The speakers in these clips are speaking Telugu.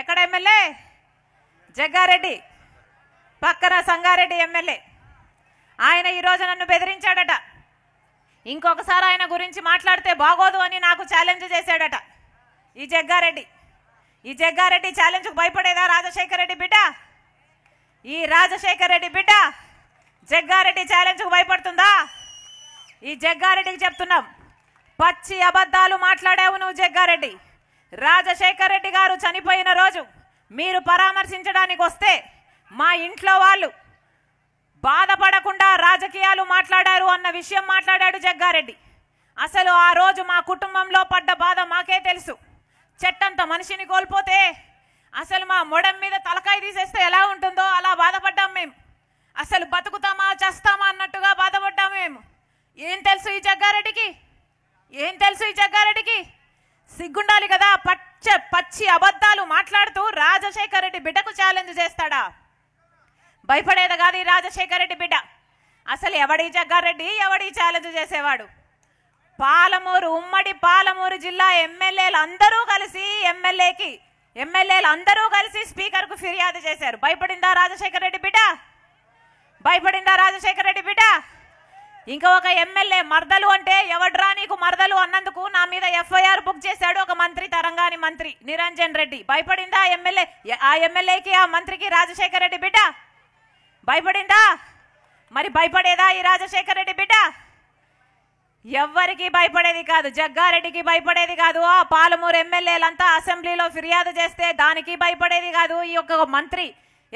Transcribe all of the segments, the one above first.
ఎక్కడ ఎమ్మెల్యే జగ్గారెడ్డి పక్కన సంగారెడ్డి ఎమ్మెల్యే ఆయన ఈరోజు నన్ను బెదిరించాడట ఇంకొకసారి ఆయన గురించి మాట్లాడితే బాగోదు అని నాకు ఛాలెంజ్ చేశాడట ఈ జగ్గారెడ్డి ఈ జగ్గారెడ్డి ఛాలెంజ్కు భయపడేదా రాజశేఖర రెడ్డి బిడ్డ ఈ రాజశేఖర రెడ్డి బిడ్డ జగ్గారెడ్డి ఛాలెంజ్కు భయపడుతుందా ఈ జగ్గారెడ్డికి చెప్తున్నాం పచ్చి అబద్ధాలు మాట్లాడావు నువ్వు జగ్గారెడ్డి రాజశేఖర రెడ్డి గారు చనిపోయిన రోజు మీరు పరామర్శించడానికి వస్తే మా ఇంట్లో వాళ్ళు బాధపడకుండా రాజకీయాలు మాట్లాడారు అన్న విషయం మాట్లాడాడు జగ్గారెడ్డి అసలు ఆ రోజు మా కుటుంబంలో పడ్డ బాధ మాకే తెలుసు చెట్టంత మనిషిని కోల్పోతే అసలు మా మొడం మీద తలకాయ తీసేస్తే ఎలా ఉంటుందో అలా బాధపడ్డాం మేము అసలు బతుకుతామా చేస్తామా అన్నట్టుగా బాధపడ్డాం మేము ఏం తెలుసు ఈ జగ్గారెడ్డికి ఏం తెలుసు ఈ జగ్గారెడ్డికి సిగ్గుండాలి కదా పచ్చ పచ్చి అబద్ధాలు మాట్లాడుతూ రాజశేఖర రెడ్డి బిడ్డకు ఛాలెంజ్ చేస్తాడా భయపడేది కాదు ఈ రాజశేఖర రెడ్డి బిడ్డ అసలు ఎవడి జగ్గారెడ్డి ఎవడి ఛాలెంజ్ చేసేవాడు పాలమూరు ఉమ్మడి పాలమూరు జిల్లా ఎమ్మెల్యేలు అందరూ కలిసి ఎమ్మెల్యేకి ఎమ్మెల్యేలు అందరూ కలిసి స్పీకర్కు ఫిర్యాదు చేశారు భయపడిందా రాజశేఖర రెడ్డి బిడ్డ భయపడిందా రాజశేఖర రెడ్డి బిడ్డ ఇంకా ఒక ఎమ్మెల్యే మర్దలు అంటే ఎవడ్రా నీకు మర్దలు అన్నందుకు నా మీద ఎఫ్ఐఆర్ బుక్ చేశాడు ఒక మంత్రి తరంగాని మంత్రి నిరంజన్ రెడ్డి భయపడిందా ఎమ్మెల్యే ఆ ఎమ్మెల్యేకి ఆ మంత్రికి రాజశేఖర రెడ్డి బిడ్డ భయపడిందా మరి భయపడేదా ఈ రాజశేఖర రెడ్డి బిడ్డ ఎవ్వరికి భయపడేది కాదు జగ్గారెడ్డికి భయపడేది కాదు ఆ పాలమూరు ఎమ్మెల్యేలంతా అసెంబ్లీలో ఫిర్యాదు చేస్తే దానికి భయపడేది కాదు ఈ యొక్క మంత్రి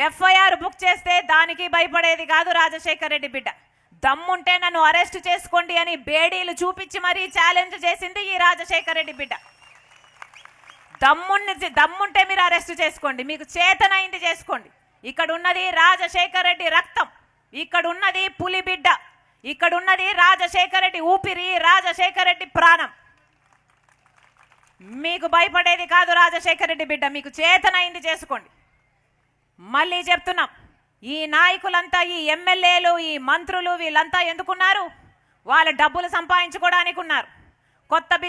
ఎఫ్ఐఆర్ బుక్ చేస్తే దానికి భయపడేది కాదు రాజశేఖర రెడ్డి బిడ్డ దమ్ముంటే నన్ను అరెస్ట్ చేసుకోండి అని బేడీలు చూపించి మరీ ఛాలెంజ్ చేసింది ఈ రాజశేఖర రెడ్డి బిడ్డ దమ్ముని దమ్ముంటే మీరు అరెస్ట్ చేసుకోండి మీకు చేతనైంది చేసుకోండి ఇక్కడ ఉన్నది రాజశేఖర రెడ్డి రక్తం ఇక్కడ ఉన్నది పులి బిడ్డ ఇక్కడ ఉన్నది రాజశేఖర రెడ్డి ఊపిరి రాజశేఖర రెడ్డి ప్రాణం మీకు భయపడేది కాదు రాజశేఖర రెడ్డి బిడ్డ మీకు చేతనైంది చేసుకోండి మళ్ళీ చెప్తున్నాం ఈ నాయకులంతా ఈ ఎమ్మెల్యేలు ఈ మంత్రులు వీళ్ళంతా ఎందుకున్నారు వాళ్ళ డబ్బులు సంపాదించుకోవడానికి ఉన్నారు కొత్త